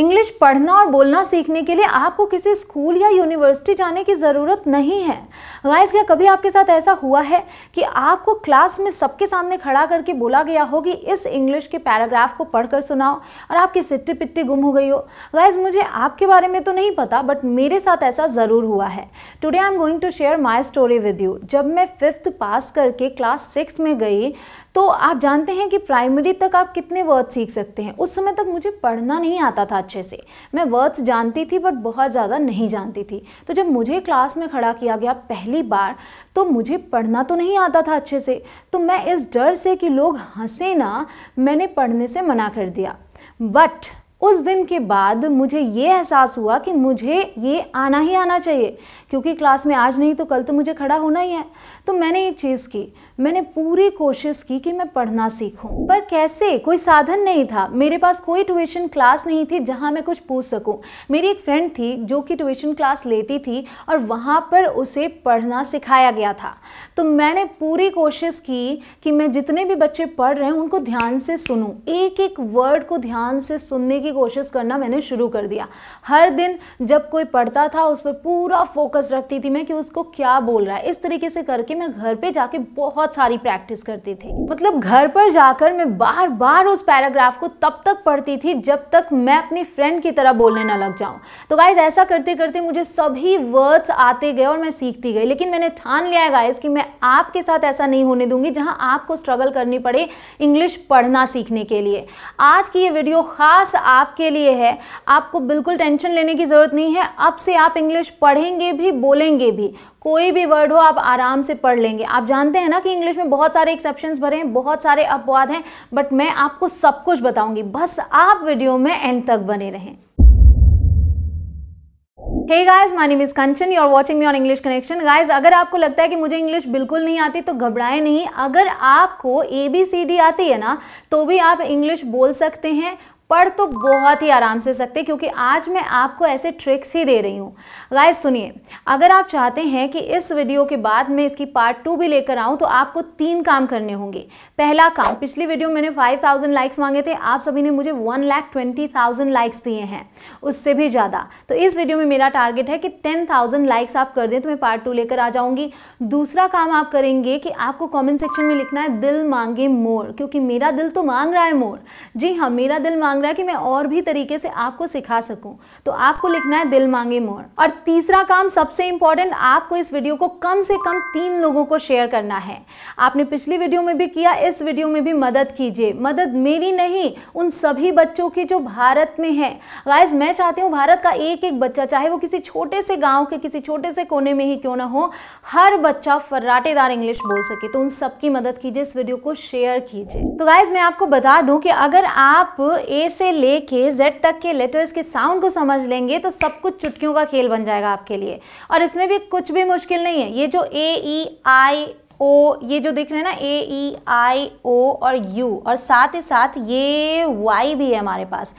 English पढ़ना और बोलना सीखने के लिए आपको किसी स्कूल या यूनिवर्सिटी जाने की ज़रूरत नहीं है गाइस क्या कभी आपके साथ ऐसा हुआ है कि आपको क्लास में सबके सामने खड़ा करके बोला गया हो कि इस इंग्लिश के पैराग्राफ को पढ़कर सुनाओ और आपकी सिट्टी पिट्टी गुम हो गई हो गाइस मुझे आपके बारे में तो नहीं पता बट मेरे साथ ऐसा ज़रूर हुआ है today I am going to share my story with you जब मैं फिफ्थ पास करके क्लास सिक्स में गई तो आप जानते हैं कि प्राइमरी तक आप कितने वर्ड सीख सकते हैं उस समय तक मुझे पढ़ना नहीं आता था अच्छे से मैं वर्ड्स जानती थी बट बहुत ज़्यादा नहीं जानती थी तो जब मुझे क्लास में खड़ा किया गया पहली बार तो मुझे पढ़ना तो नहीं आता था अच्छे से तो मैं इस डर से कि लोग हंसे ना मैंने पढ़ने से मना कर दिया बट उस दिन के बाद मुझे ये एहसास हुआ कि मुझे ये आना ही आना चाहिए क्योंकि क्लास में आज नहीं तो कल तो मुझे खड़ा होना ही है तो मैंने एक चीज़ की मैंने पूरी कोशिश की कि मैं पढ़ना सीखूं पर कैसे कोई साधन नहीं था मेरे पास कोई ट्यूशन क्लास नहीं थी जहां मैं कुछ पूछ सकूं मेरी एक फ्रेंड थी जो कि ट्यूशन क्लास लेती थी और वहां पर उसे पढ़ना सिखाया गया था तो मैंने पूरी कोशिश की कि मैं जितने भी बच्चे पढ़ रहे हैं उनको ध्यान से सुनूँ एक एक वर्ड को ध्यान से सुनने की कोशिश करना मैंने शुरू कर दिया हर दिन जब कोई पढ़ता था उस पर पूरा फोकस रखती थी मैं कि उसको क्या बोल रहा है इस तरीके से करके मैं घर पर जाके बहुत बहुत सारी प्रैक्टिस करती थी मतलब घर पर जाकर मैं बार बार उस पैराग्राफ को तब तक पढ़ती थी जब तक मैं अपनी फ्रेंड की तरह बोलने ना लग जाऊं तो गाइज ऐसा करते करते मुझे सभी वर्ड्स आते गए और मैं सीखती गई लेकिन मैंने ठान लिया है गाइज कि मैं आपके साथ ऐसा नहीं होने दूंगी जहां आपको स्ट्रगल करनी पड़े इंग्लिश पढ़ना सीखने के लिए आज की ये वीडियो ख़ास आपके लिए है आपको बिल्कुल टेंशन लेने की ज़रूरत नहीं है अब से आप इंग्लिश पढ़ेंगे भी बोलेंगे भी कोई भी वर्ड हो आप आराम से पढ़ लेंगे आप जानते हैं ना कि इंग्लिश में बहुत सारे एक्सेप्शन भरे हैं बहुत सारे अपवाद हैं बट मैं आपको सब कुछ बताऊंगी बस आप वीडियो में एंड तक बने रहें hey guys my name is Kanchan you are watching me on English Connection guys अगर आपको लगता है कि मुझे इंग्लिश बिल्कुल नहीं आती तो घबराएं नहीं अगर आपको ए बी सी डी आती है ना तो भी आप इंग्लिश बोल सकते हैं पढ़ तो बहुत ही आराम से सकते क्योंकि आज मैं आपको ऐसे ट्रिक्स ही दे रही हूँ गाय सुनिए अगर आप चाहते हैं कि इस वीडियो के बाद मैं इसकी पार्ट टू भी लेकर आऊँ तो आपको तीन काम करने होंगे पहला काम पिछली वीडियो मैंने 5000 लाइक्स मांगे थे आप सभी ने मुझे one lakh twenty thousand likes दिए हैं उससे भी ज़्यादा तो इस वीडियो में मेरा टारगेट है कि टेन थाउजेंड लाइक्स आप कर दें तो मैं पार्ट टू लेकर आ जाऊँगी दूसरा काम आप करेंगे कि आपको कॉमेंट सेक्शन में लिखना है दिल मांगे मोर क्योंकि मेरा दिल तो मांग रहा है मोर जी हाँ मेरा दिल मांग मांग रहा है कि मैं और भी तरीके से आपको सिखा सकूं तो आपको लिखना है दिल मांगे मोर और तीसरा काम सबसे इंपॉर्टेंट आपको इस वीडियो को कम से कम तीन लोगों को शेयर करना है आपने पिछली वीडियो में भी किया इस वीडियो में भी मदद कीजिए मदद मेरी नहीं उन सभी बच्चों की जो भारत में है गाइज मैं चाहती हूँ भारत का एक एक बच्चा चाहे वो किसी छोटे से गाँव के किसी छोटे से कोने में ही क्यों ना हो हर बच्चा फर्राटेदार इंग्लिश बोल सके तो उन सबकी मदद कीजिए इस वीडियो को शेयर कीजिए तो गाइज मैं आपको बता दूं कि अगर आप ए से ले के जेड तक के लेटर्स के साउंड को समझ लेंगे तो सब कुछ चुटकियों का खेल बन जाएगा आपके लिए और इसमें भी कुछ भी मुश्किल नहीं है ये जो ए ई आई ओ ये जो देख रहे हैं ना ए ई आई ओ और यू और साथ ही साथ ये वाई भी है हमारे पास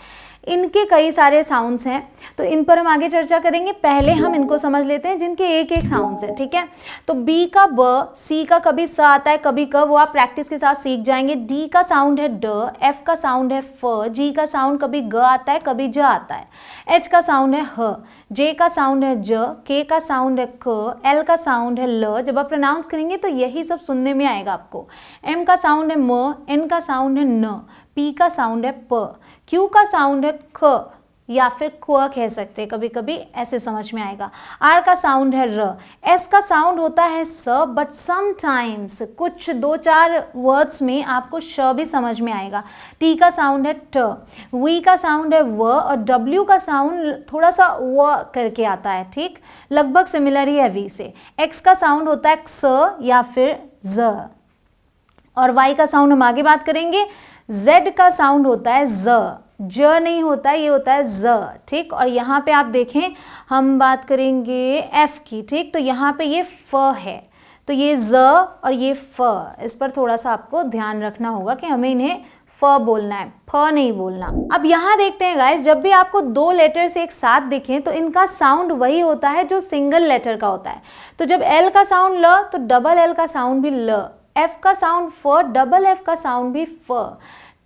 इनके कई सारे साउंड्स हैं तो इन पर हम आगे चर्चा करेंगे पहले हम इनको समझ लेते हैं जिनके एक एक साउंड्स हैं ठीक है तो बी का ब सी का कभी स आता है कभी क वो आप प्रैक्टिस के साथ सीख जाएंगे डी का साउंड है ड एफ का साउंड है फ जी का साउंड कभी ग आता है कभी ज आता है एच का साउंड है ह जे का साउंड है ज के का साउंड है क एल का साउंड है ल जब आप प्रोनाउंस करेंगे तो यही सब सुनने में आएगा आपको एम का साउंड है म एन का साउंड है न पी का साउंड है प क्यू का साउंड है ख या फिर क्व कह सकते हैं कभी कभी ऐसे समझ में आएगा आर का साउंड है र एस का साउंड होता है स बट समटाइम्स कुछ दो चार वर्ड्स में आपको श भी समझ में आएगा टी का साउंड है ट वी का साउंड है व और डब्ल्यू का साउंड थोड़ा सा व करके आता है ठीक लगभग सिमिलर ही है वी से एक्स का साउंड होता है स या फिर ज और वाई का साउंड हम आगे बात करेंगे जेड का साउंड होता है ज ज नहीं होता ये होता है ज ठीक और यहाँ पे आप देखें हम बात करेंगे एफ़ की ठीक तो यहाँ पे ये फ है तो ये ज और ये फ इस पर थोड़ा सा आपको ध्यान रखना होगा कि हमें इन्हें फ बोलना है फ नहीं बोलना अब यहाँ देखते हैं गाइस जब भी आपको दो लेटर्स एक साथ दिखें तो इनका साउंड वही होता है जो सिंगल लेटर का होता है तो जब एल का साउंड ल तो डबल एल का साउंड भी ल एफ का साउंड फ डबल एफ का साउंड भी फ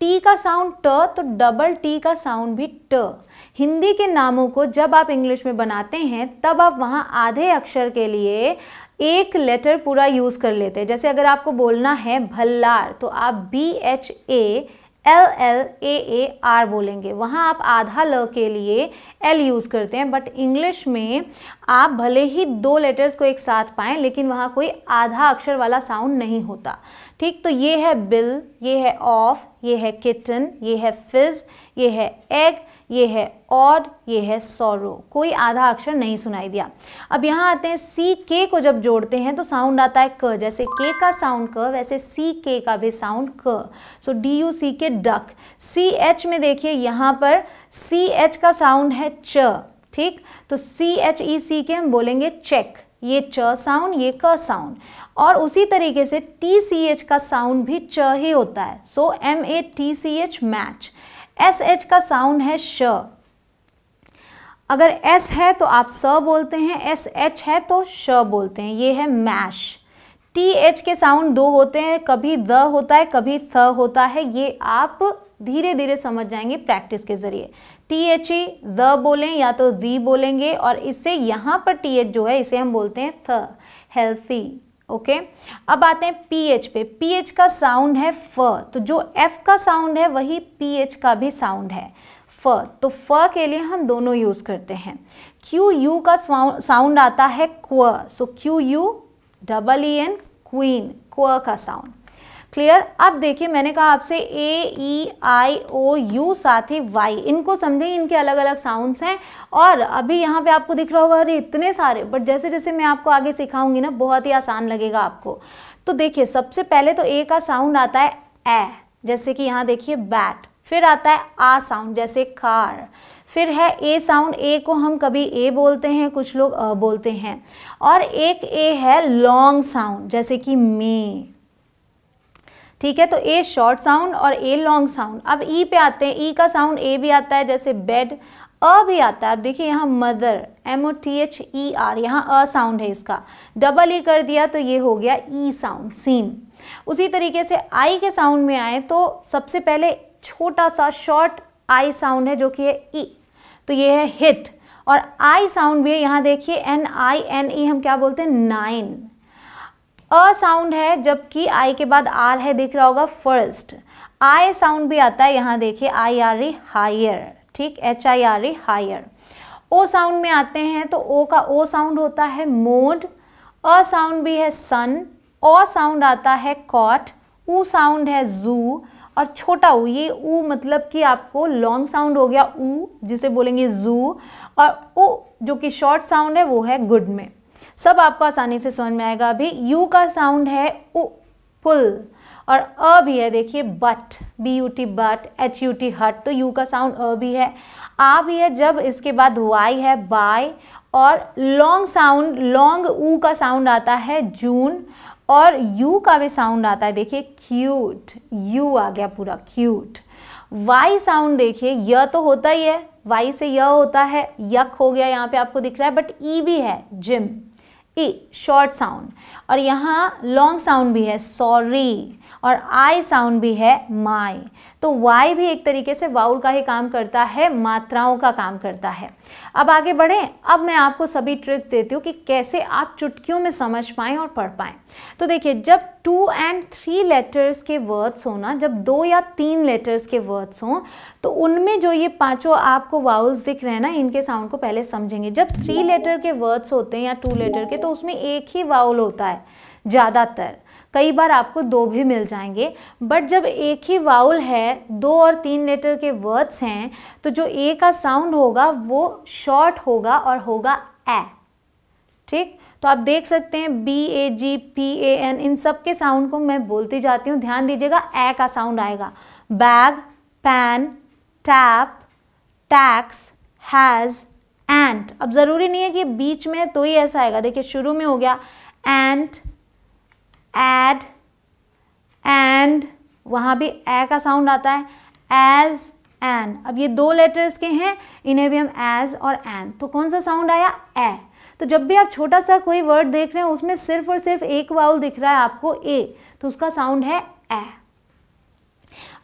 टी का साउंड ट तो डबल टी का साउंड भी ट हिंदी के नामों को जब आप इंग्लिश में बनाते हैं तब आप वहाँ आधे अक्षर के लिए एक लेटर पूरा यूज़ कर लेते हैं जैसे अगर आपको बोलना है भल्लार तो आप B H A L L A A R बोलेंगे वहाँ आप आधा ल के लिए एल यूज़ करते हैं बट इंग्लिश में आप भले ही दो लेटर्स को एक साथ पाएँ लेकिन वहाँ कोई आधा अक्षर वाला साउंड नहीं होता ठीक तो ये है बिल ये है ऑफ ये है किटन ये है फिज ये है एग ये है ऑड ये है सोरो कोई आधा अक्षर नहीं सुनाई दिया अब यहाँ आते हैं सी के को जब जोड़ते हैं तो साउंड आता है क जैसे के का साउंड क वैसे सी के का भी साउंड क सो D you see K duck C H में देखिए यहाँ पर सी एच का साउंड है च ठीक तो सी एच ई सी के हम बोलेंगे चेक ये च साउंड ये क साउंड और उसी तरीके से टी सी एच का साउंड भी च ही होता है so M A T C H match S H का साउंड है श अगर एस है तो आप स बोलते हैं एस एच है तो श बोलते हैं ये है मैश टी एच के साउंड दो होते हैं कभी द होता है कभी स होता है ये आप धीरे धीरे समझ जाएंगे प्रैक्टिस के ज़रिए टी एच ई ज बोलें या तो जी बोलेंगे और इससे यहाँ पर टी एच जो है इसे हम बोलते हैं थ हेल्थी ओके okay? अब आते हैं पी एच पे पी एच का साउंड है फ तो जो एफ का साउंड है वही पी एच का भी साउंड है फ तो फ के लिए हम दोनों यूज़ करते हैं क्यू यू का साउंड आता है क्व so Q U double E N queen क्व का साउंड क्लियर अब देखिए मैंने कहा आपसे ए ई आई ओ यू साथ ही वाई इनको समझें इनके अलग अलग साउंड्स हैं और अभी यहाँ पे आपको दिख रहा होगा अरे इतने सारे बट जैसे जैसे मैं आपको आगे सिखाऊंगी ना बहुत ही आसान लगेगा आपको तो देखिए सबसे पहले तो ए का साउंड आता है ए जैसे कि यहाँ देखिए बैट फिर आता है आ साउंड जैसे कार फिर है ए साउंड ए को हम कभी ए बोलते हैं कुछ लोग अ बोलते हैं और एक ए है लॉन्ग साउंड जैसे कि मे ठीक है तो ए शॉर्ट साउंड और ए लॉन्ग साउंड अब ई e पे आते हैं ई e का साउंड ए भी आता है जैसे बेड अ भी आता है अब देखिए यहाँ mother M O T H E R यहाँ अ साउंड है इसका डबल ई e कर दिया तो ये हो गया ई साउंड सीन उसी तरीके से आई के साउंड में आए तो सबसे पहले छोटा सा शॉर्ट आई साउंड है जो कि है ई तो ये है हिट और आई साउंड भी है यहाँ देखिए एन आई एन ई हम क्या बोलते हैं नाइन अ साउंड है जबकि आई के बाद आर है देख रहा होगा फर्स्ट आई साउंड भी आता है यहाँ देखिए आई आर ई हायर ठीक H I R E hire ओ साउंड में आते हैं तो ओ का ओ साउंड होता है मोड अ साउंड भी है सन ओ साउंड आता है कॉट ऊ साउंड है जू और छोटा ऊ ये ऊ मतलब कि आपको लॉन्ग साउंड हो गया ऊ जिसे बोलेंगे जू और ओ जो कि शॉर्ट साउंड है वो है गुड में सब आपको आसानी से समझ में आएगा अभी यू का साउंड है उ पुल और अ भी है देखिए but B U T but H U T hut तो यू का साउंड अ भी है आ भी है जब इसके बाद वाई है बाय और लॉन्ग साउंड लॉन्ग ऊ का साउंड आता है जून और यू का भी साउंड आता है देखिए क्यूट यू आ गया पूरा क्यूट वाई साउंड देखिए य तो होता ही है वाई से य होता है यक हो गया यहाँ पे आपको दिख रहा है बट ई e भी है जिम ई शॉर्ट साउंड और यहाँ लॉन्ग साउंड भी है सॉरी और आई साउंड भी है माई तो वाई भी एक तरीके से वाउल का ही काम करता है मात्राओं का काम करता है अब आगे बढ़ें अब मैं आपको सभी ट्रिक देती हूँ कि कैसे आप चुटकियों में समझ पाएँ और पढ़ पाएँ तो देखिए जब टू एंड थ्री लेटर्स के वर्ड्स हो ना जब दो या तीन लेटर्स के वर्ड्स हों तो उनमें जो ये पाँचों आपको वाउल्स दिख रहे हैं ना इनके साउंड को पहले समझेंगे जब थ्री लेटर के वर्ड्स होते हैं या टू लेटर के तो उसमें एक ही वाउल होता है ज़्यादातर कई बार आपको दो भी मिल जाएंगे बट जब एक ही वाउल है दो और तीन लेटर के वर्ड्स हैं तो जो ए का साउंड होगा वो शॉर्ट होगा और होगा ए ठीक तो आप देख सकते हैं B A G P A N इन सब के साउंड को मैं बोलती जाती हूँ ध्यान दीजिएगा ए का साउंड आएगा bag pan tap tax has ant अब ज़रूरी नहीं है कि बीच में तो ही ऐसा आएगा देखिए शुरू में हो गया एंट एड एंड वहां भी ए का साउंड आता है एज एन अब ये दो लेटर्स के हैं इन्हें भी हम एज और एन तो कौन सा साउंड आया ए तो जब भी आप छोटा सा कोई वर्ड देख रहे हैं उसमें सिर्फ और सिर्फ एक वाउल दिख रहा है आपको ए तो उसका साउंड है ए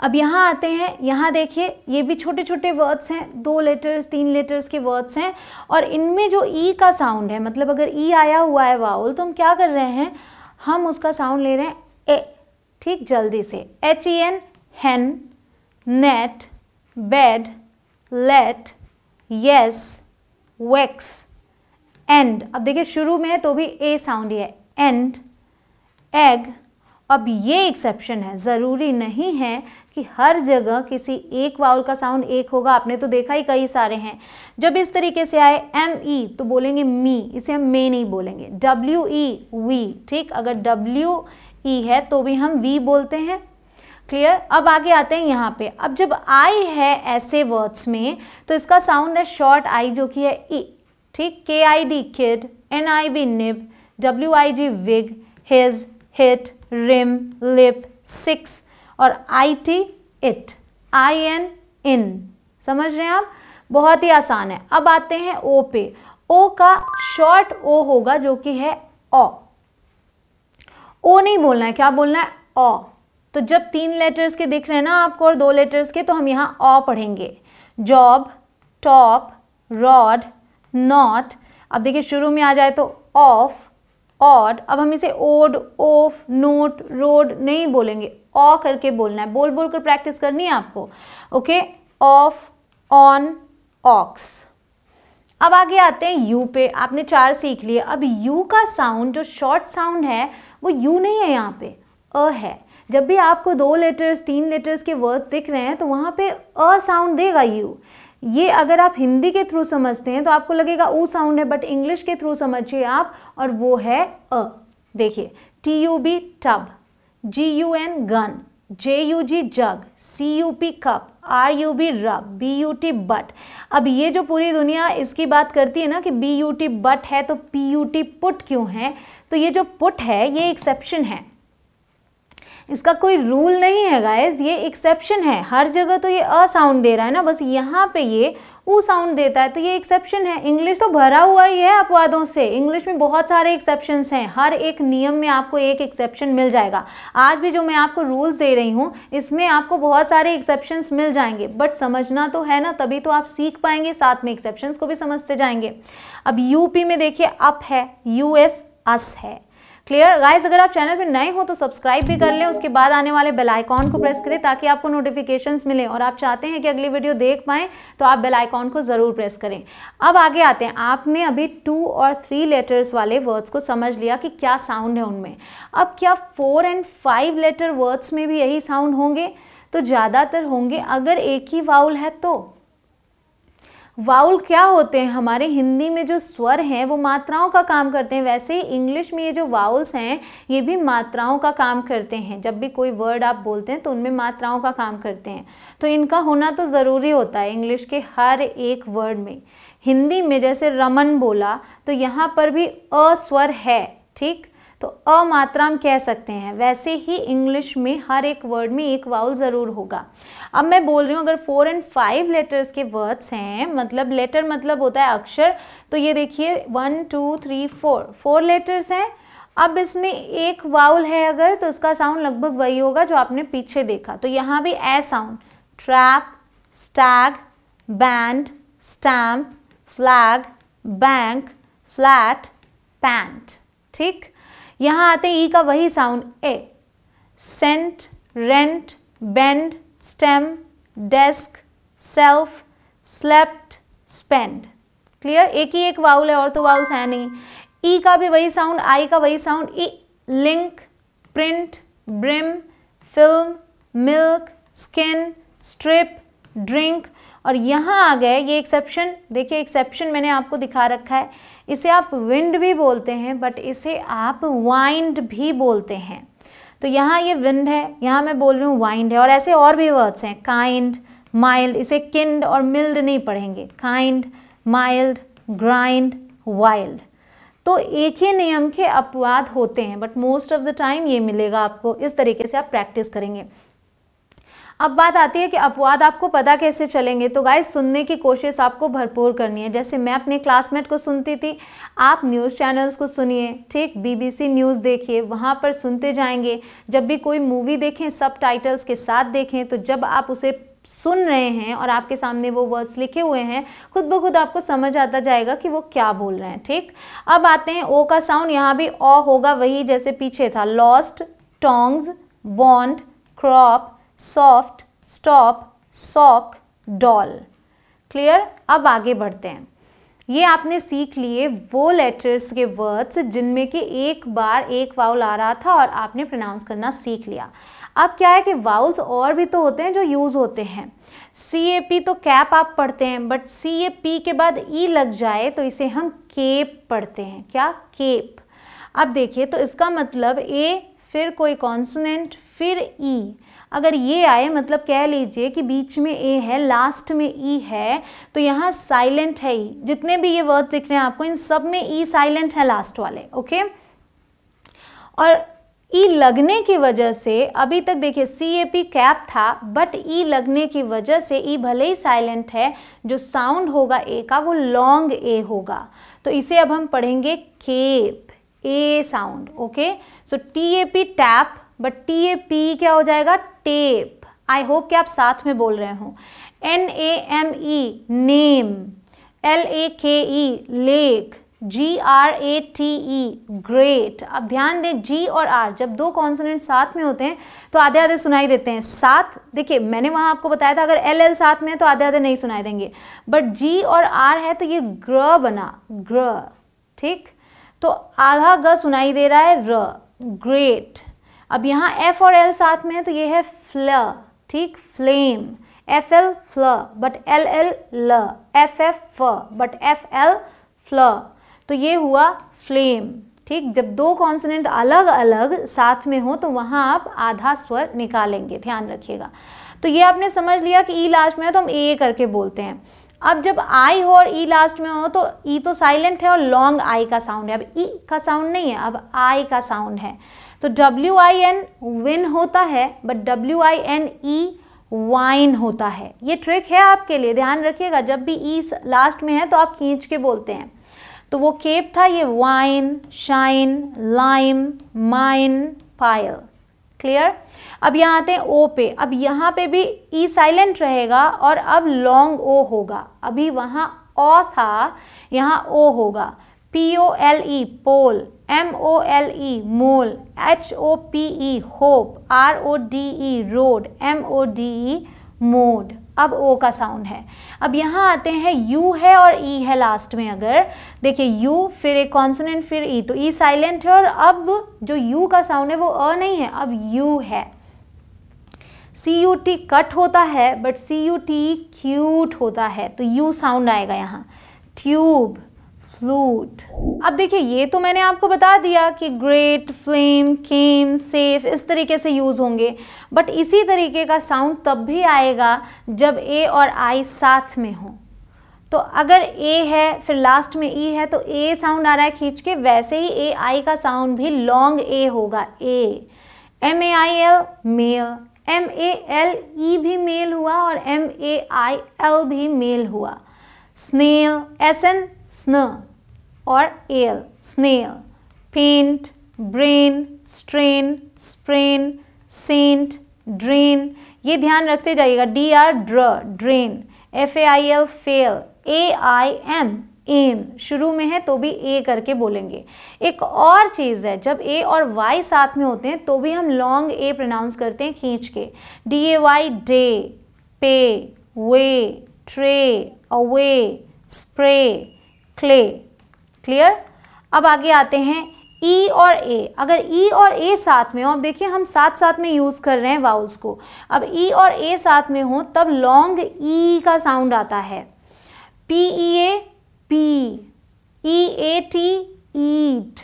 अब यहां आते हैं यहां देखिए ये भी छोटे छोटे वर्ड्स हैं दो लेटर्स तीन लेटर्स के वर्ड्स हैं और इनमें जो ई e का साउंड है मतलब अगर ई e आया हुआ है वाउल तो हम क्या कर रहे हैं हम उसका साउंड ले रहे हैं ए ठीक जल्दी से H E N hen net bed let yes vex and अब देखिए शुरू में है तो भी ए साउंड ही है एंड एग अब ये एक्सेप्शन है ज़रूरी नहीं है कि हर जगह किसी एक वाउल का साउंड एक होगा आपने तो देखा ही कई सारे हैं जब इस तरीके से आए एम ई e, तो बोलेंगे मी इसे हम मे नहीं बोलेंगे डब्ल्यू ई वी ठीक अगर डब्ल्यू ई e है तो भी हम वी बोलते हैं क्लियर अब आगे आते हैं यहाँ पे अब जब आई है ऐसे वर्ड्स में तो इसका साउंड है शॉर्ट आई जो कि है ई e। ठीक के I D kid N I B nib W I G wig his hit rim lip six और I T it I N in समझ रहे हैं आप बहुत ही आसान है अब आते हैं ओ पे ओ का शॉर्ट ओ होगा जो कि है ओ ओ नहीं बोलना है क्या बोलना है ओ तो जब तीन लेटर्स के दिख रहे हैं ना आपको और दो लेटर्स के तो हम यहाँ ऑ पढ़ेंगे जॉब टॉप रॉड नॉट अब देखिए शुरू में आ जाए तो ऑफ ऑड अब हम इसे ओड ऑफ नोट रोड नहीं बोलेंगे ओ करके बोलना है बोल बोल कर प्रैक्टिस करनी है आपको ओके ऑफ ऑन ऑक्स अब आगे आते हैं यू पे आपने चार सीख लिए अब यू का साउंड जो शॉर्ट साउंड है वो यू नहीं है यहाँ पे अ है जब भी आपको दो लेटर्स तीन लेटर्स के वर्ड्स दिख रहे हैं तो वहाँ पे अ साउंड देगा यू ये अगर आप हिंदी के थ्रू समझते हैं तो आपको लगेगा ऊ साउंड है बट इंग्लिश के थ्रू समझिए आप और वो है अ देखिए T U B tub G U N gun J U G jug C U P cup R U B rub B U T but अब ये जो पूरी दुनिया इसकी बात करती है ना कि बी यू टी बट है तो पी यू टी पुट क्यों है तो ये जो पुट है ये एक्सेप्शन है इसका कोई रूल नहीं है गाइज ये एक्सेप्शन है हर जगह तो ये असाउंड दे रहा है ना बस यहाँ पे ये ऊ साउंड देता है तो ये एक्सेप्शन है इंग्लिश तो भरा हुआ ही है अपवादों से इंग्लिश में बहुत सारे एक्सेप्शन हैं हर एक नियम में आपको एक एक्सेप्शन मिल जाएगा आज भी जो मैं आपको रूल्स दे रही हूँ इसमें आपको बहुत सारे एक्सेप्शन मिल जाएंगे बट समझना तो है ना तभी तो आप सीख पाएंगे साथ में एक्सेप्शन को भी समझते जाएंगे अब यूपी में देखिए अप है यूएस अस है क्लियर गाइस अगर आप चैनल पे नए हो तो सब्सक्राइब भी कर लें उसके बाद आने वाले बेल आइकॉन को प्रेस करें ताकि आपको नोटिफिकेशंस मिलें और आप चाहते हैं कि अगली वीडियो देख पाएं तो आप बेल आइकॉन को ज़रूर प्रेस करें अब आगे आते हैं आपने अभी टू और थ्री लेटर्स वाले वर्ड्स को समझ लिया कि क्या साउंड है उनमें अब क्या four and five letter words में भी यही साउंड होंगे तो ज़्यादातर होंगे अगर एक ही वाउल है तो वाउल क्या होते हैं हमारे हिंदी में जो स्वर हैं वो मात्राओं का काम करते हैं वैसे ही इंग्लिश में ये जो वाउल्स हैं ये भी मात्राओं का काम करते हैं जब भी कोई वर्ड आप बोलते हैं तो उनमें मात्राओं का काम करते हैं तो इनका होना तो ज़रूरी होता है इंग्लिश के हर एक वर्ड में हिंदी में जैसे रमन बोला तो यहाँ पर भी अस्वर है ठीक तो अमात्रा हम कह सकते हैं वैसे ही इंग्लिश में हर एक वर्ड में एक वाउल ज़रूर होगा अब मैं बोल रही हूँ अगर फोर एंड फाइव लेटर्स के वर्ड्स हैं मतलब लेटर मतलब होता है अक्षर तो ये देखिए one two three four four letters हैं अब इसमें एक वाउल है अगर तो उसका साउंड लगभग वही होगा जो आपने पीछे देखा तो यहाँ भी A sound trap stag band stamp flag bank flat pant ठीक यहाँ आते हैं ई e का वही साउंड ए sent rent bend stem desk self slept spend clear एक ही एक वाउल है और तो वाउल्स है नहीं ई e का भी वही साउंड आई का वही साउंड ई link print brim film milk skin strip drink और यहाँ आ गए ये एक्सेप्शन देखिए एक्सेप्शन मैंने आपको दिखा रखा है इसे आप विंड भी बोलते हैं बट इसे आप वाइंड भी बोलते हैं तो यहाँ ये विंड है यहाँ मैं बोल रही हूँ वाइंड है और ऐसे और भी वर्ड्स हैं काइंड माइल्ड इसे किंड और मिल्ड नहीं पढ़ेंगे काइंड माइल्ड ग्राइंड वाइल्ड तो एक ही नियम के अपवाद होते हैं but most of the time ये मिलेगा आपको इस तरीके से आप प्रैक्टिस करेंगे अब बात आती है कि अपवाद आपको पता कैसे चलेंगे तो गाइस सुनने की कोशिश आपको भरपूर करनी है जैसे मैं अपने क्लासमेट को सुनती थी आप न्यूज़ चैनल्स को सुनिए ठीक बीबीसी न्यूज़ देखिए वहाँ पर सुनते जाएंगे जब भी कोई मूवी देखें सब टाइटल्स के साथ देखें तो जब आप उसे सुन रहे हैं और आपके सामने वो वर्ड्स लिखे हुए हैं खुद ब खुद आपको समझ आता जाएगा कि वो क्या बोल रहे हैं ठीक अब आते हैं ओ का साउंड यहाँ भी ओ होगा वही जैसे पीछे था lost tongs bond crop soft stop sock doll clear अब आगे बढ़ते हैं ये आपने सीख लिए वो लेटर्स के वर्ड्स जिनमें कि एक बार एक वाउल आ रहा था और आपने प्रोनाउंस करना सीख लिया अब क्या है कि वाउल्स और भी तो होते हैं जो यूज़ होते हैं सी ए पी तो कैप आप पढ़ते हैं बट सी ए पी के बाद ई e लग जाए तो इसे हम केप पढ़ते हैं क्या केप अब देखिए तो इसका मतलब ए फिर कोई कॉन्सोनेंट फिर ई e, अगर ये आए मतलब कह लीजिए कि बीच में ए है लास्ट में ई है तो यहाँ साइलेंट है ई जितने भी ये वर्ड दिख रहे हैं आपको इन सब में ई साइलेंट है लास्ट वाले ओके और ई लगने की वजह से अभी तक देखिए सी ए पी कैप था बट ई लगने की वजह से ई भले ही साइलेंट है जो साउंड होगा ए का वो लॉन्ग ए होगा तो इसे अब हम पढ़ेंगे cape A sound okay so T A P tap but T A P क्या हो जाएगा टेप आई होप कि आप साथ में बोल रहे हो N A M E name L A K E lake G R A T E grate अब ध्यान दें जी और आर जब दो कॉन्सोनेंट साथ में होते हैं तो आधे आधे सुनाई देते हैं साथ देखिए मैंने वहाँ आपको बताया था अगर एल एल साथ में है तो आधे आधे नहीं सुनाई देंगे बट जी और आर है तो ये ग्र बना ग्र ठीक तो आधा ग सुनाई दे रहा है र ग्रेट अब यहाँ एफ और एल साथ में है तो ये है फ्ल ठीक फ्लेम एफ एल फ्ल बट एल एल ल एफ एफ फ बट एफ एल फ्ल तो ये हुआ फ्लेम ठीक जब दो कॉन्सोनेंट अलग अलग साथ में हो तो वहाँ आप आधा स्वर निकालेंगे ध्यान रखिएगा तो ये आपने समझ लिया कि ई e लास्ट में है तो हम ए करके बोलते हैं अब जब आई हो और ई e लास्ट में हो तो ई e तो साइलेंट है और लॉन्ग आई का साउंड है अब ई का साउंड नहीं है अब आई का साउंड है तो डब्ल्यू आई एन विन होता है but W I N E wine होता है ये ट्रिक है आपके लिए ध्यान रखिएगा जब भी ई e लास्ट में है तो आप खींच के बोलते हैं तो वो केप था ये wine shine lime mine pile clear अब यहाँ आते हैं ओ पे अब यहाँ पे भी ई e साइलेंट रहेगा और अब लॉन्ग ओ होगा अभी वहाँ ओ था यहाँ ओ होगा P O L E pole M O L E mole H O P E hope R O D E rode M O D E mode अब ओ का साउंड है अब यहाँ आते हैं यू है और ई e है लास्ट में अगर देखिए यू फिर एक कॉन्सोनेंट फिर ई e, तो ई e साइलेंट है और अब जो यू का साउंड है वो अ नहीं है अब यू है सी यू टी कट होता है but C U T cute होता है तो यू साउंड आएगा यहाँ ट्यूब फ्लूट अब देखिए ये तो मैंने आपको बता दिया कि ग्रेट फ्लेम केम सेफ इस तरीके से यूज़ होंगे बट इसी तरीके का साउंड तब भी आएगा जब ए और आई साथ में हो तो अगर ए है फिर लास्ट में ई है तो ए साउंड आ रहा है खींच के वैसे ही ए आई का साउंड भी लॉन्ग ए होगा A M A I L mail M A L E भी मेल हुआ और एम ए आई एल भी मेल हुआ स्नेल एस एन स्न और L snail paint brain strain sprain saint drain ये ध्यान रखते जाइएगा डी आर ड्र drain F A I L fail A I M aim शुरू में है तो भी ए करके बोलेंगे एक और चीज़ है जब ए और वाई साथ में होते हैं तो भी हम लॉन्ग ए प्रोनाउंस करते हैं खींच के D A Y day pay way tray away spray clay clear अब आगे आते हैं ई e और ए अगर ई e और ए साथ में हो अब देखिए हम साथ साथ में यूज़ कर रहे हैं वाउल्स को अब ई e और ए साथ में हो तब लॉन्ग ई e का साउंड आता है P E A P E A T eat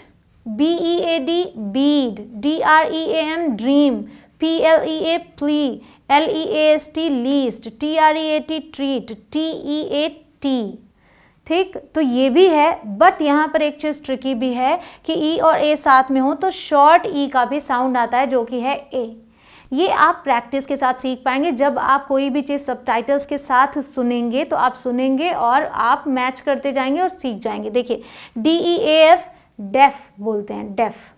B E A D bead D R E A M dream P L E A plea L E A S T least T R E A T treat T E A T ठीक तो ये भी है but यहाँ पर एक चीज़ tricky भी है कि ई e और ए साथ में हो तो शॉर्ट ई e का भी साउंड आता है जो कि है ए ये आप प्रैक्टिस के साथ सीख पाएंगे जब आप कोई भी चीज़ सबटाइटल्स के साथ सुनेंगे तो आप सुनेंगे और आप मैच करते जाएंगे और सीख जाएंगे देखिए D E A F deaf बोलते हैं deaf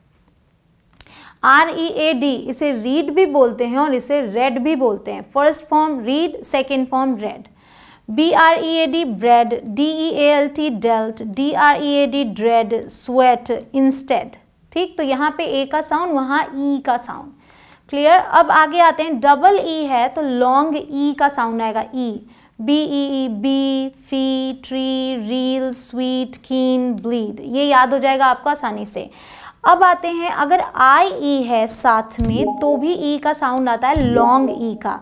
R E A D इसे रीड भी बोलते हैं और इसे रेड भी बोलते हैं first form read second form read B R E A D bread D E L T dealt D R E A D dread sweat instead ठीक तो यहाँ पे ए का साउंड वहाँ ई e का साउंड क्लियर अब आगे आते हैं डबल ई e है तो लॉन्ग ई e का साउंड आएगा E B E E bee fee tree reel sweet keen bleed ये याद हो जाएगा आपको आसानी से अब आते हैं अगर आई ई है साथ में तो भी ई का साउंड आता है लॉन्ग ई का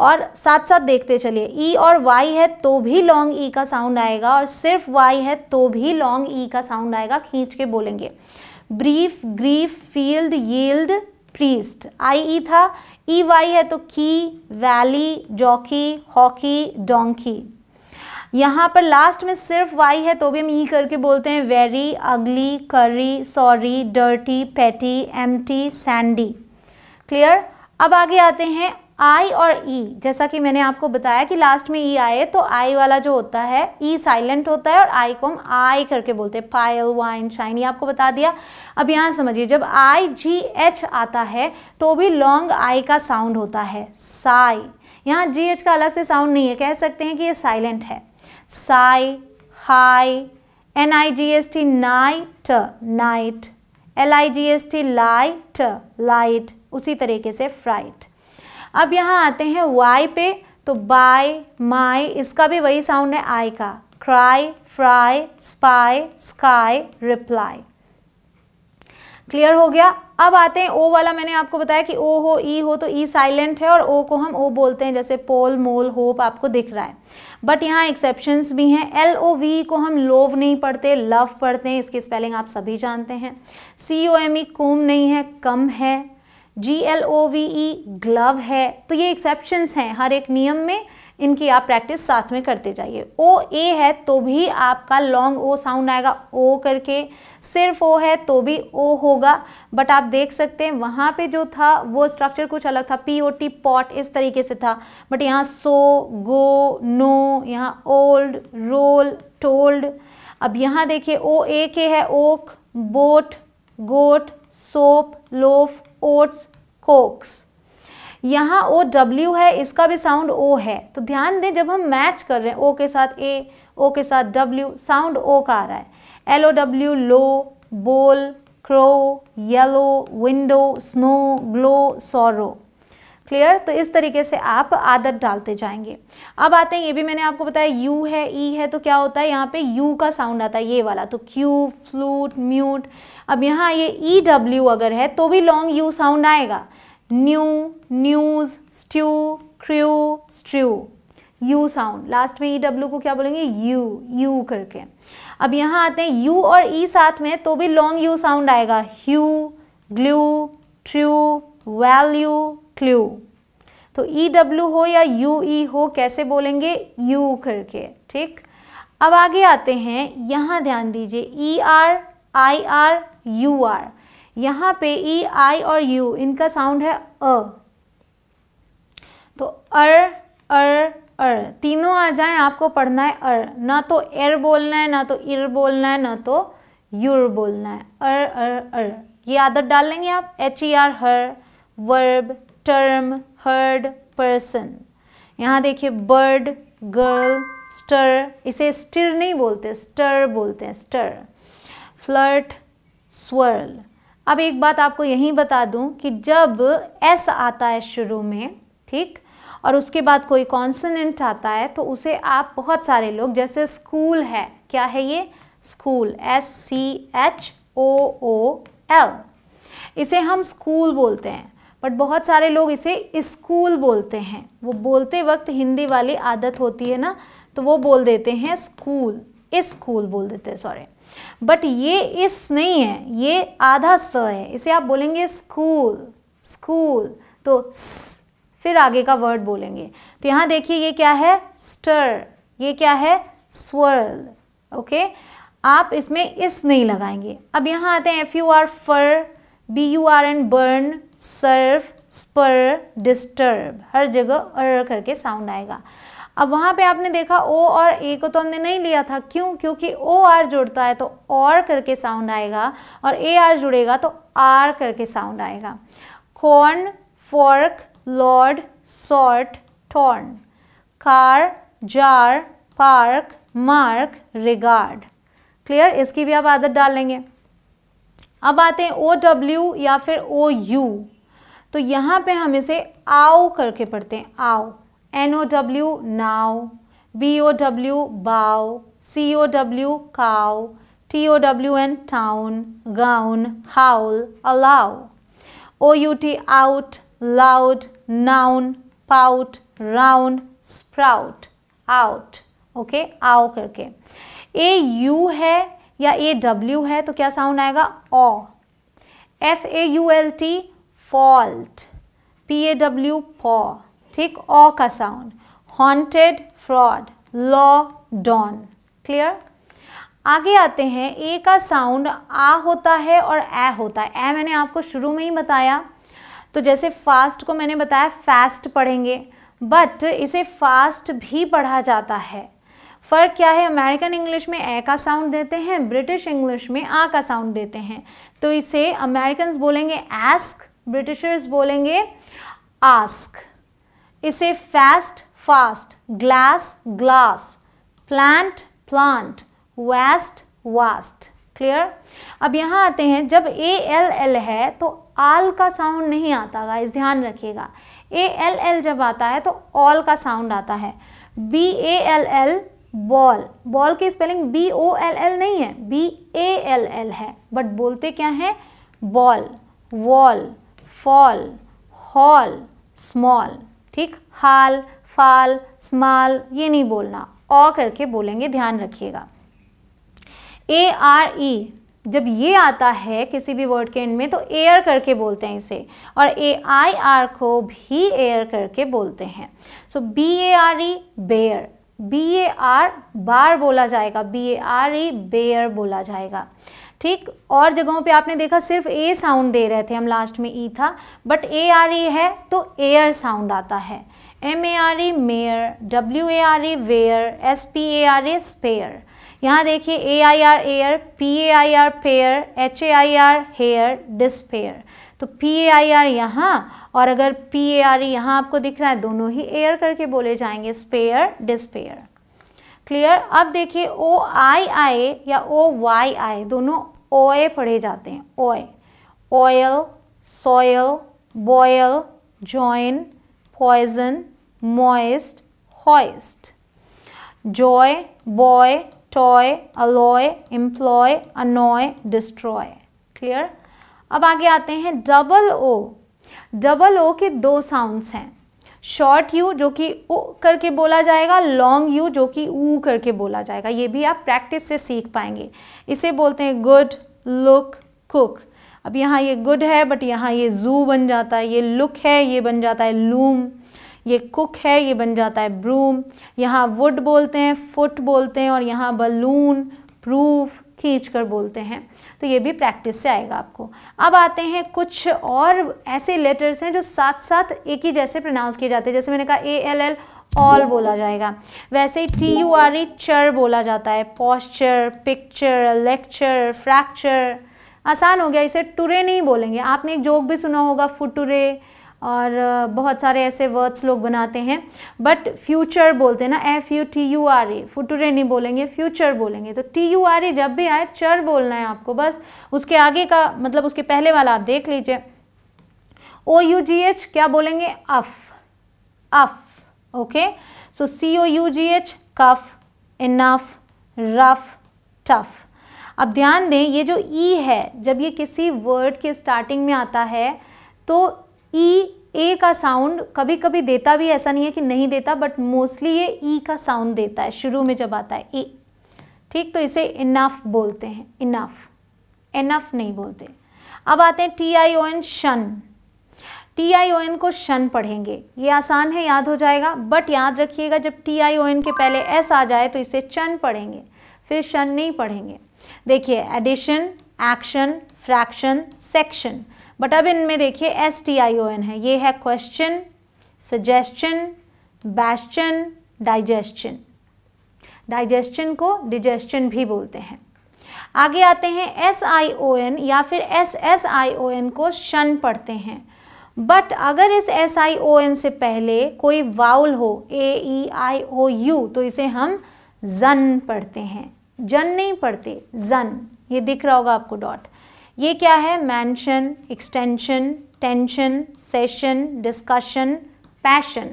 और साथ साथ देखते चलिए ई e और वाई है तो भी लॉन्ग ई e का साउंड आएगा और सिर्फ वाई है तो भी लॉन्ग ई e का साउंड आएगा खींच के बोलेंगे brief grief field yield priest I E था ई वाई है तो की वैली जॉकी हॉकी डोंकी यहाँ पर लास्ट में सिर्फ वाई है तो भी हम ई करके बोलते हैं very ugly curry sorry dirty patty empty sandy clear अब आगे आते हैं आई और ई e, जैसा कि मैंने आपको बताया कि लास्ट में ई e आए तो आई वाला जो होता है ई e साइलेंट होता है और आई को हम आई करके बोलते हैं पायल वाइन शाइन ये आपको बता दिया अब यहाँ समझिए जब आई जी एच आता है तो भी लॉन्ग आई का साउंड होता है साई यहाँ जी एच का अलग से साउंड नहीं है कह सकते हैं कि ये साइलेंट है sigh high N I G S T night night L I G S T light light उसी तरीके से फ्राइट अब यहाँ आते हैं वाई पे तो बाय माय इसका भी वही साउंड है आई का cry fry spy sky reply clear हो गया अब आते हैं ओ वाला मैंने आपको बताया कि ओ हो ई e हो तो ई e साइलेंट है और ओ को हम ओ बोलते हैं जैसे पोल मोल होप आपको दिख रहा है बट यहाँ एक्सेप्शंस भी हैं एल ओ वी को हम लोव नहीं पढ़ते लव पढ़ते हैं इसकी स्पेलिंग आप सभी जानते हैं सी ओ एम ई कोम नहीं है कम है G L O V E glove है तो ये एक्सेप्शंस हैं हर एक नियम में इनकी आप प्रैक्टिस साथ में करते जाइए ओ ए है तो भी आपका लॉन्ग ओ साउंड आएगा ओ करके सिर्फ ओ है तो भी ओ होगा बट आप देख सकते हैं वहाँ पे जो था वो स्ट्रक्चर कुछ अलग था पी ओ टी पॉट इस तरीके से था बट यहाँ सो गो नो यहाँ ओल्ड रोल टोल्ड अब यहाँ देखिए ओ ए के है oak boat goat soap loaf oats coax यहाँ ओ डब्ल्यू है इसका भी साउंड ओ है तो ध्यान दें जब हम मैच कर रहे हैं ओ के साथ ए ओ के साथ डब्ल्यू साउंड ओ का आ रहा है L O W low bowl crow yellow window snow glow sorrow clear तो इस तरीके से आप आदत डालते जाएंगे अब आते हैं ये भी मैंने आपको बताया यू है ई है तो क्या होता है यहाँ पे यू का साउंड आता है ये वाला तो क्यू फ्लूट म्यूट अब यहाँ ये ई e डब्ल्यू अगर है तो भी लॉन्ग यू साउंड आएगा new news stew crew strew U sound last में ई e डब्ल्यू को क्या बोलेंगे यू यू करके अब यहाँ आते हैं यू और ई e साथ में तो भी लॉन्ग यू साउंड आएगा hue glue true value clue तो ई डब्ल्यू हो या यू ई हो कैसे बोलेंगे यू करके ठीक अब आगे आते हैं यहाँ ध्यान दीजिए E R I R U R यहाँ पे ई e, आई और यू इनका साउंड है अ तो अर अर अर तीनों आ जाए आपको पढ़ना है अर ना तो एर बोलना है ना तो इर बोलना है ना तो यूर बोलना है अर अर अर ये आदत डाल लेंगे आप H E R her verb term heard person यहाँ देखिए बर्ड गर्ल स्टर इसे स्टिर नहीं बोलते स्टर बोलते हैं स्टर फ्लर्ट स्वर्ल अब एक बात आपको यही बता दूं कि जब एस आता है शुरू में ठीक और उसके बाद कोई कॉन्सनेंट आता है तो उसे आप बहुत सारे लोग जैसे स्कूल है क्या है ये school S C H O O L इसे हम स्कूल बोलते हैं बट बहुत सारे लोग इसे स्कूल बोलते हैं वो बोलते वक्त हिंदी वाली आदत होती है ना तो वो बोल देते हैं स्कूल स्कूल बोल देते हैं सॉरी बट ये इस नहीं है ये आधा स है इसे आप बोलेंगे स्कूल स्कूल तो स, फिर आगे का वर्ड बोलेंगे तो यहाँ देखिए ये क्या है स्टर ये क्या है स्वर्ल ओके आप इसमें इस नहीं लगाएंगे अब यहाँ आते हैं F U R fur B U R N burn surf spur disturb हर जगह अर करके साउंड आएगा अब वहाँ पे आपने देखा ओ और ए को तो हमने नहीं लिया था क्यों क्योंकि ओ आर जुड़ता है तो और करके साउंड आएगा और ए आर जुड़ेगा तो आर करके साउंड आएगा corn fork lord sort torn car jar park mark regard clear इसकी भी आप आदत डाल लेंगे अब आते हैं ओ डब्ल्यू या फिर ओ यू तो यहाँ पे हम इसे आओ करके पढ़ते हैं आओ N O W now B O W bow C O W cow T O W N town gown howl allow O U T out loud noun pout round sprout out okay आओ करके ए you है या A W है तो क्या sound आएगा ओ F A U L T fault P A W paw ठीक ओ का sound haunted fraud law dawn clear आगे आते हैं ए का साउंड आ होता है और ए होता है ए मैंने आपको शुरू में ही बताया तो जैसे फास्ट को मैंने बताया फास्ट पढ़ेंगे बट इसे फास्ट भी पढ़ा जाता है फ़र्क क्या है अमेरिकन इंग्लिश में ए का साउंड देते हैं ब्रिटिश इंग्लिश में आ का साउंड देते हैं तो इसे अमेरिकन बोलेंगे एस्क ब्रिटिशर्स बोलेंगे आस्क इसे fast fast glass glass plant plant vast vast clear अब यहाँ आते हैं जब ए एल एल है तो आल का साउंड नहीं आता गा इस ध्यान रखिएगा ए एल एल जब आता है तो ऑल का साउंड आता है B A L L ball ball की spelling B O L L नहीं है बी ए एल एल है बट बोलते क्या है ball wall fall hall small ठीक हाल फाल स्माल ये नहीं बोलना ओ करके बोलेंगे ध्यान रखिएगा ए आर ई जब ये आता है किसी भी वर्ड के एंड में तो एयर करके बोलते हैं इसे और ए आई आर को भी एयर करके बोलते हैं so B A R E bare B A R bar बोला जाएगा B A R E bare बोला जाएगा ठीक और जगहों पे आपने देखा सिर्फ ए साउंड दे रहे थे हम लास्ट में ई e था बट ए आर ई है तो एयर साउंड आता है M A R E mare W A R E ware S P A R A spare यहाँ देखिए A I R air P A I R pair H A I R hair despair तो P A I R यहाँ और अगर P A R ई यहाँ आपको दिख रहा है दोनों ही एयर करके बोले जाएंगे स्पेयर डिस्पेयर क्लियर अब देखिए ओ आई आई या ओ वाई आए दोनों ओए पढ़े जाते हैं ओए oil soil boil join poison moist hoist joy boy toy alloy employ annoy destroy clear अब आगे आते हैं डबल ओ डबल ओ के दो साउंड्स हैं शॉर्ट यू जो कि ओ करके बोला जाएगा लॉन्ग यू जो कि ऊ करके बोला जाएगा ये भी आप प्रैक्टिस से सीख पाएंगे इसे बोलते हैं गुड लुक कुक अब यहाँ ये गुड है बट यहाँ ये जू बन जाता है ये लुक है ये बन जाता है लूम ये कुक है ये बन जाता है ब्रूम यहाँ वुड बोलते हैं फुट बोलते हैं और यहाँ बलून प्रूफ खींच कर बोलते हैं तो ये भी प्रैक्टिस से आएगा आपको अब आते हैं कुछ और ऐसे लेटर्स हैं जो साथ साथ एक ही जैसे प्रोनाउंस किए जाते हैं जैसे मैंने कहा ए एल एल ऑल बोला जाएगा वैसे ही टी यू आर ई चर बोला जाता है पॉस्चर पिक्चर लेक्चर फ्रैक्चर आसान हो गया इसे टुरे नहीं बोलेंगे आपने एक जोक भी सुना होगा फुटुरे और बहुत सारे ऐसे वर्ड्स लोग बनाते हैं बट फ्यूचर बोलते हैं ना F U T U R E फुटुरे नहीं बोलेंगे फ्यूचर बोलेंगे तो टी यू आर ई जब भी आए चर बोलना है आपको बस उसके आगे का मतलब उसके पहले वाला आप देख लीजिए ओ यू जी एच क्या बोलेंगे अफ अफ okay so C O U G H cough enough rough tough अब ध्यान दें ये जो ई e है जब ये किसी वर्ड के स्टार्टिंग में आता है तो ई e, ए का साउंड कभी कभी देता भी ऐसा नहीं है कि नहीं देता बट मोस्टली ये ई e का साउंड देता है शुरू में जब आता है ए e। ठीक तो इसे इनफ बोलते हैं इनफ इनफ नहीं बोलते अब आते हैं टी आई ओ एन शन टी आई ओ एन को शन पढ़ेंगे ये आसान है याद हो जाएगा बट याद रखिएगा जब टी आई ओ एन के पहले एस आ जाए तो इसे चन पढ़ेंगे फिर शन नहीं पढ़ेंगे देखिए addition action fraction section but अब इनमें देखिए S T I O N है ये है question suggestion bastion digestion digestion को डिजेशन भी बोलते हैं आगे आते हैं एस आई ओ एन या फिर S S I O N को शन पढ़ते हैं बट अगर इस एस आई ओ एन से पहले कोई वाउल हो ए ई आई ओ यू तो इसे हम जन पढ़ते हैं जन नहीं पढ़ते जन ये दिख रहा होगा आपको डॉट ये क्या है mansion extension tension session discussion passion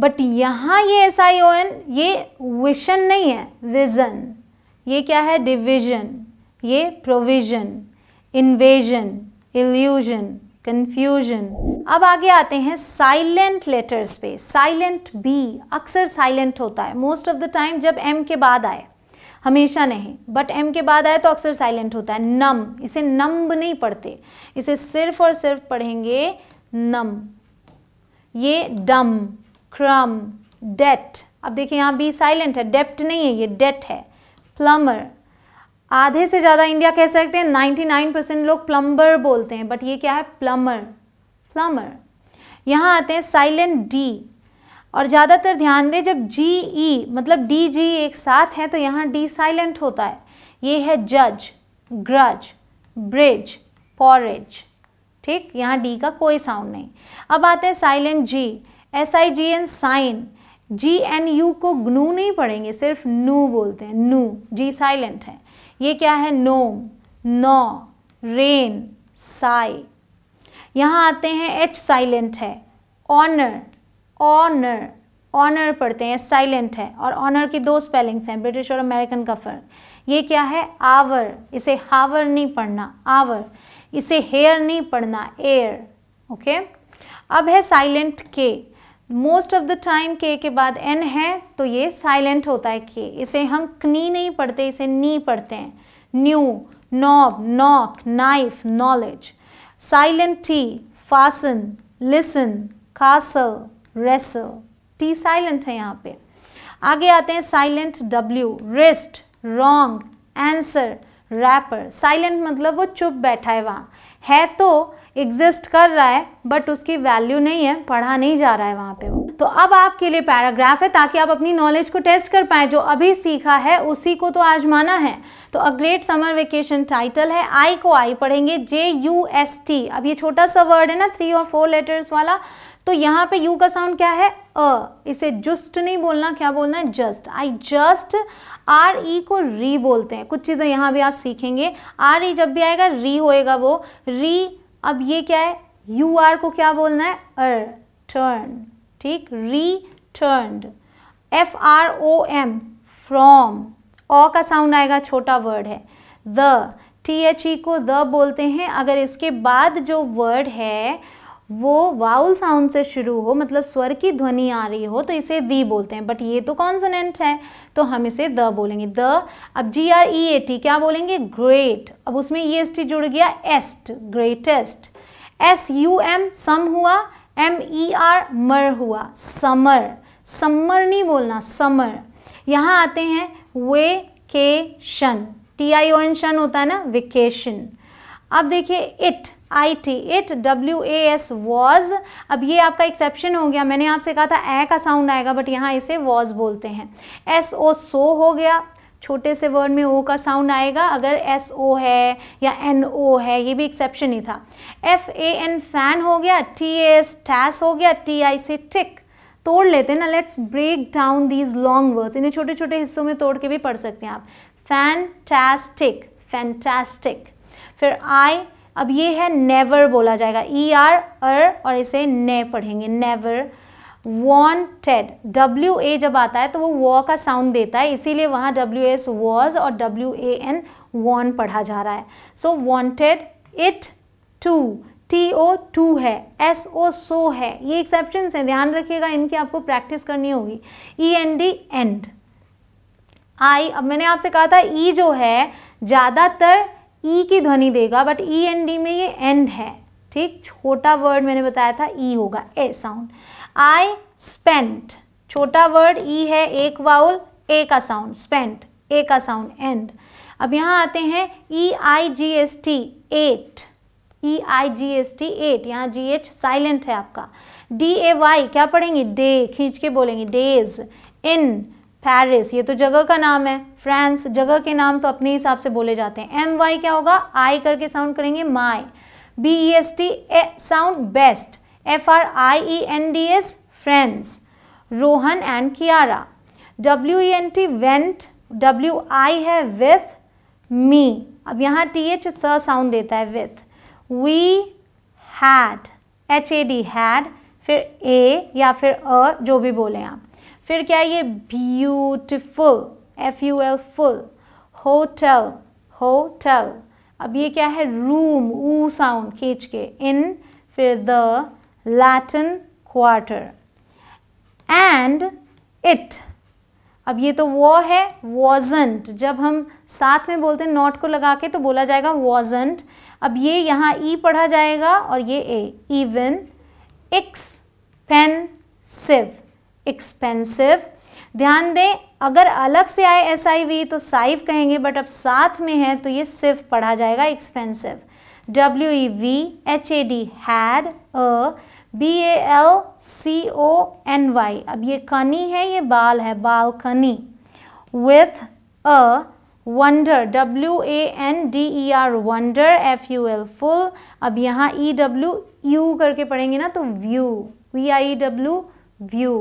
but यहाँ ये एस आई ओ एन ये विशन नहीं है विजन ये क्या है डिविजन ये प्रोविजन इन्वेजन इल्यूजन कन्फ्यूजन अब आगे आते हैं साइलेंट लेटर्स पे साइलेंट बी अक्सर साइलेंट होता है मोस्ट ऑफ द टाइम जब एम के बाद आए हमेशा नहीं बट एम के बाद आए तो अक्सर साइलेंट होता है नम इसे नम्ब नहीं पढ़ते इसे सिर्फ और सिर्फ पढ़ेंगे नम ये डम क्रम डेट अब देखिए यहाँ बी साइलेंट है डेप्ट नहीं है ये डेट है प्लमर आधे से ज़्यादा इंडिया कह सकते हैं 99 परसेंट लोग प्लम्बर बोलते हैं बट ये क्या है प्लमर प्लमर यहाँ आते हैं साइलेंट डी और ज़्यादातर ध्यान दें जब जी ई e, मतलब डी जी एक साथ हैं तो यहाँ डी साइलेंट होता है ये है जज ग्रज ब्रिज पॉरेज ठीक यहाँ डी का कोई साउंड नहीं अब आते हैं silent G S I G N sign G N U को ग्नू नहीं पढ़ेंगे सिर्फ नू बोलते हैं नू जी साइलेंट है ये क्या है नोम नौ रेन साई यहाँ आते हैं एच साइलेंट है ऑनर ऑनर ऑनर पढ़ते हैं साइलेंट है और ऑनर की दो स्पेलिंग्स हैं ब्रिटिश और अमेरिकन का फ़र्क ये क्या है आवर इसे हावर नहीं पढ़ना आवर इसे हेयर नहीं पढ़ना एयर ओके अब है साइलेंट के मोस्ट ऑफ द टाइम के के बाद एन है तो ये साइलेंट होता है के इसे हम कनी नहीं पढ़ते इसे नी पढ़ते हैं knew knob knock knife knowledge silent T fasten listen castle wrestle T silent है यहाँ पे आगे आते हैं silent W wrist wrong answer wrapper silent मतलब वो चुप बैठा है वहाँ है तो एग्जिस्ट कर रहा है बट उसकी वैल्यू नहीं है पढ़ा नहीं जा रहा है वहाँ पे वो तो अब आपके लिए पैराग्राफ है ताकि आप अपनी नॉलेज को टेस्ट कर पाएँ जो अभी सीखा है उसी को तो आजमाना है तो a great summer vacation title है आई को आई पढ़ेंगे जे यू एस टी अब ये छोटा सा वर्ड है ना थ्री और फोर लेटर्स वाला तो यहाँ पे यू का साउंड क्या है अ इसे जस्ट नहीं बोलना क्या बोलना है just I just R E को री बोलते हैं कुछ चीज़ें यहाँ भी आप सीखेंगे आर ई e जब भी आएगा री होएगा वो री अब ये क्या है यू आर को क्या बोलना है अर टर्न ठीक return F R O M from O का साउंड आएगा छोटा वर्ड है द टी एच ई को द बोलते हैं अगर इसके बाद जो वर्ड है वो वाउल साउंड से शुरू हो मतलब स्वर की ध्वनि आ रही हो तो इसे दी बोलते हैं बट ये तो कॉन्सोनेंट है तो हम इसे द बोलेंगे द अब जी आर ई ए टी क्या बोलेंगे ग्रेट अब उसमें ई एस टी जुड़ गया एस्ट greatest S U M sum हुआ एम ई आर मर हुआ समर समर नहीं बोलना समर यहाँ आते हैं वे के शन टी आई ओ एन शन होता है ना वेकेशन अब देखिए it I T it W A S was अब ये आपका एक्सेप्शन हो गया मैंने आपसे कहा था ए का साउंड आएगा बट यहाँ इसे वॉज बोलते हैं एस ओ सो हो गया छोटे से वर्ड में ओ का साउंड आएगा अगर एस ओ है या एन ओ है ये भी एक्सेप्शन ही था एफ ए एन फैन हो गया टी एस टैस हो गया टी आई से टिक तोड़ लेते हैं ना let's break down these long words इन्हें छोटे छोटे हिस्सों में तोड़ के भी पढ़ सकते हैं आप फैन टैस टिक फैंटास्टिक फिर आई अब ये है नेवर बोला जाएगा ई आर अर और इसे ने पढ़ेंगे नेवर वॉन्टेड डब्ल्यू ए जब आता है तो वो वॉ का साउंड देता है इसीलिए वहाँ डब्ल्यू एस वॉज और डब्ल्यू ए एन वॉन पढ़ा जा रहा है so wanted it to T O to है एस ओ सो है ये एक्सेप्शन हैं ध्यान रखिएगा इनकी आपको प्रैक्टिस करनी होगी E N D and I अब मैंने आपसे कहा था ई e जो है ज़्यादातर ई e की ध्वनि देगा बट ई एन डी में ये एंड है ठीक छोटा वर्ड मैंने बताया था ई e होगा ए साउंड आई स्पेंट छोटा वर्ड ई e है एक वाउल ए का साउंड स्पेंट ए का साउंड एंड अब यहाँ आते हैं E I G S T eight E I G S T eight यहाँ जी एच साइलेंट है आपका डी ए वाई क्या पढ़ेंगे डे खींच के बोलेंगे डेज इन पेरिस ये तो जगह का नाम है फ्रांस जगह के नाम तो अपने हिसाब से बोले जाते हैं एम वाई क्या होगा आई करके साउंड करेंगे my B E S T A sound best F R I E N D S friends Rohan and Kiara W E N T went W I है विथ मी अब यहाँ टी एच स साउंड देता है with we had H A D had फिर A या फिर अ जो भी बोले आप फिर क्या ये beautiful F U L full hotel hotel अब ये क्या है रूम ऊ साउंड खींच के इन फिर the Latin quarter and it अब ये तो वो है वॉजेंट जब हम साथ में बोलते हैं नॉट को लगा के तो बोला जाएगा वॉजेंट अब ये यहाँ ई e पढ़ा जाएगा और ये a even expensive expensive ध्यान दें अगर अलग से आए एस आई वी तो साइव कहेंगे बट अब साथ में है तो ये सिर्फ पढ़ा जाएगा expensive W E we H A D had a B A L C O N Y अब ये कनी है ये बाल है balcony with a wonder W A N D E R wonder F U L full अब यहाँ E W U करके पढ़ेंगे ना तो view V I W view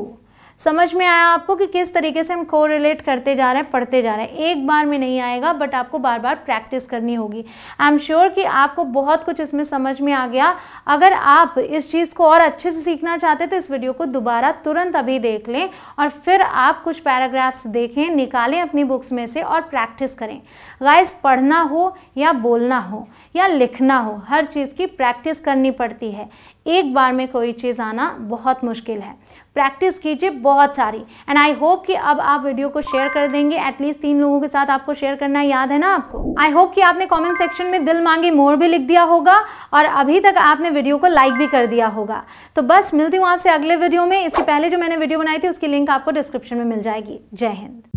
समझ में आया आपको कि किस तरीके से हम को रिलेट करते जा रहे हैं पढ़ते जा रहे हैं एक बार में नहीं आएगा बट आपको बार बार प्रैक्टिस करनी होगी आई एम श्योर कि आपको बहुत कुछ इसमें समझ में आ गया अगर आप इस चीज़ को और अच्छे से सीखना चाहते तो इस वीडियो को दोबारा तुरंत अभी देख लें और फिर आप कुछ पैराग्राफ्स देखें निकालें अपनी बुक्स में से और प्रैक्टिस करें गाइस पढ़ना हो या बोलना हो या लिखना हो हर चीज़ की प्रैक्टिस करनी पड़ती है एक बार में कोई चीज़ आना बहुत मुश्किल है प्रैक्टिस कीजिए बहुत सारी एंड आई होप कि अब आप वीडियो को शेयर कर देंगे एटलीस्ट तीन लोगों के साथ आपको शेयर करना याद है ना आपको आई होप कि आपने कमेंट सेक्शन में दिल मांगे मोर भी लिख दिया होगा और अभी तक आपने वीडियो को लाइक भी कर दिया होगा तो बस मिलती हूँ आपसे अगले वीडियो में इसके पहले जो मैंने वीडियो बनाई थी उसकी लिंक आपको डिस्क्रिप्शन में मिल जाएगी जय हिंद